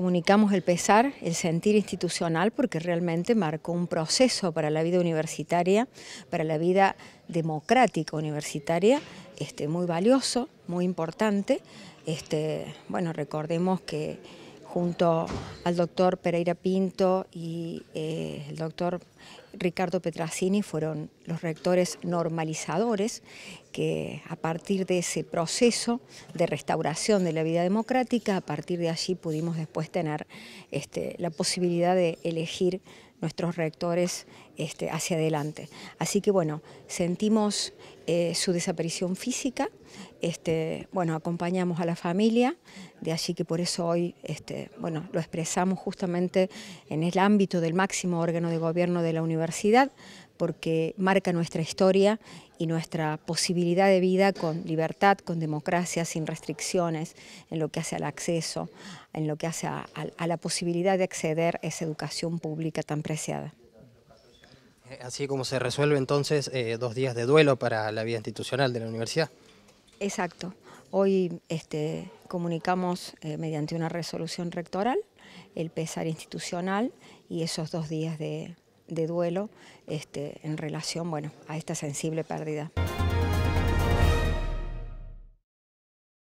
Comunicamos el pesar, el sentir institucional, porque realmente marcó un proceso para la vida universitaria, para la vida democrática universitaria, este, muy valioso, muy importante. Este, bueno, recordemos que junto al doctor Pereira Pinto y eh, el doctor Ricardo Petracini fueron los rectores normalizadores que a partir de ese proceso de restauración de la vida democrática, a partir de allí pudimos después tener este, la posibilidad de elegir nuestros rectores este, hacia adelante. Así que bueno, sentimos eh, su desaparición física, este, bueno, acompañamos a la familia, de allí que por eso hoy este, bueno, lo expresamos justamente en el ámbito del máximo órgano de gobierno de la universidad, porque marca nuestra historia y nuestra posibilidad de vida con libertad, con democracia, sin restricciones, en lo que hace al acceso, en lo que hace a, la posibilidad de acceder a esa educación pública tan preciada. Eh, así como se resuelve entonces eh, dos días de duelo para la vida institucional de la universidad. Exacto. Hoy este, comunicamos eh, mediante una resolución rectoral el pesar institucional y esos dos días de, de duelo este, en relación bueno, a esta sensible pérdida.